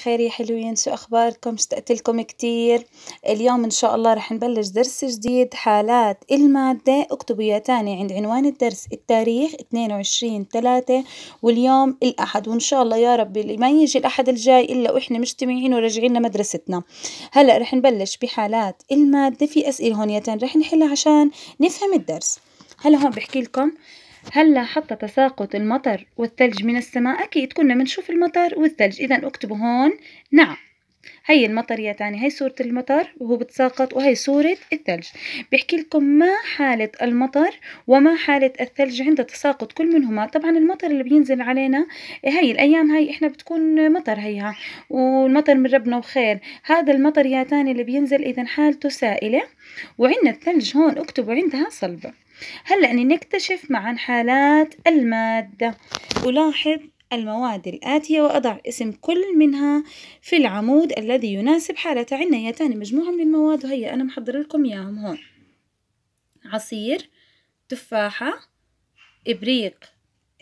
الخير يا حلوين شو اخباركم اشتقت لكم كتير اليوم ان شاء الله رح نبلش درس جديد حالات المادة اكتبوا يا تاني عند عنوان الدرس التاريخ 22 3 واليوم الاحد وان شاء الله يا رب ما يجي الاحد الجاي الا واحنا مجتمعين وراجعين لمدرستنا هلا رح نبلش بحالات المادة في اسئلة هون يا تاني رح نحلها عشان نفهم الدرس هلا هون بحكي لكم هلا حتى تساقط المطر والثلج من السماء أكيد كنا بنشوف المطر والثلج إذا اكتبوا هون نعم هي المطر يا تاني هي صورة المطر وهو بتساقط وهي صورة الثلج بيحكي لكم ما حالة المطر وما حالة الثلج عند تساقط كل منهما طبعا المطر اللي بينزل علينا هي الأيام هي إحنا بتكون مطر هيها والمطر من ربنا وخير هذا المطر يا تاني اللي بينزل إذا حالته سائلة وعندنا الثلج هون اكتبوا عندها صلبة هلأ نكتشف معا حالات المادة ألاحظ المواد الآتية وأضع اسم كل منها في العمود الذي يناسب حالتها عندنا يتاني تاني مجموعة من المواد وهي أنا محضر لكم إياهم هون عصير تفاحة إبريق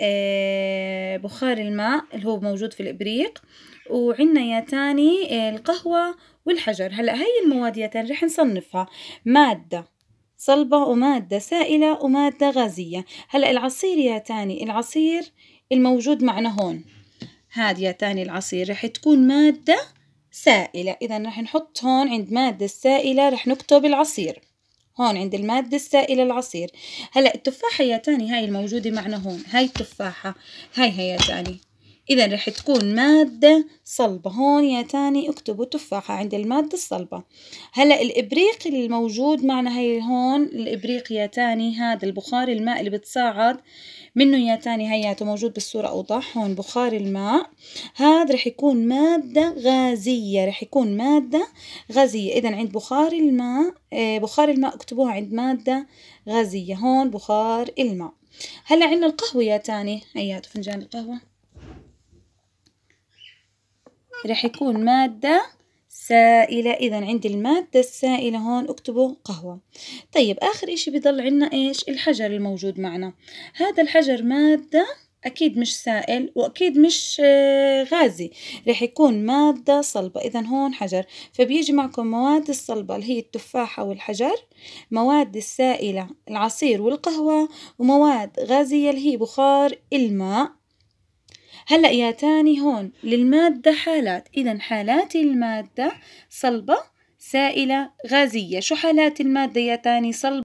آه، بخار الماء اللي هو موجود في الإبريق وعندنا يا تاني آه، القهوة والحجر هلأ هاي المواد يا تاني رح نصنفها مادة صلبة ومادة سائلة ومادة غازية هلأ العصير يا تاني العصير الموجود معنا هون هذه يا تاني العصير رح تكون مادة سائلة إذا رح نحط هون عند مادة السائلة رح نكتب العصير هون عند المادة السائلة العصير هلأ التفاحة يا تاني هاي الموجودة معنا هون هاي التفاحة هاي هي يا تاني إذا رح تكون مادة صلبة هون يا تاني اكتبوا تفاحة عند المادة الصلبة هلأ الإبريق الموجود معنا هي هون الإبريق يا تاني هذا البخار الماء اللي بتصاعد منه يا تاني هياته موجود بالصورة أوضح هون بخار الماء هذا رح يكون مادة غازية رح يكون مادة غازية إذا عند بخار الماء إيه، بخار الماء اكتبوها عند مادة غازية هون بخار الماء هلا عندنا القهوة يا تاني هياته فنجان القهوة راح يكون مادة سائلة إذا عندي المادة السائلة هون أكتبه قهوة طيب آخر إشي بضل عنا إيش الحجر الموجود معنا هذا الحجر مادة أكيد مش سائل وأكيد مش آه، غازي رح يكون مادة صلبة إذا هون حجر فبيجي معكم مواد الصلبة اللي هي التفاحة والحجر مواد السائلة العصير والقهوة ومواد غازية اللي هي بخار الماء هلأ يا تاني هون للمادة حالات إذا حالات المادة صلبة سائلة غازية شو حالات المادة يا تاني صلبة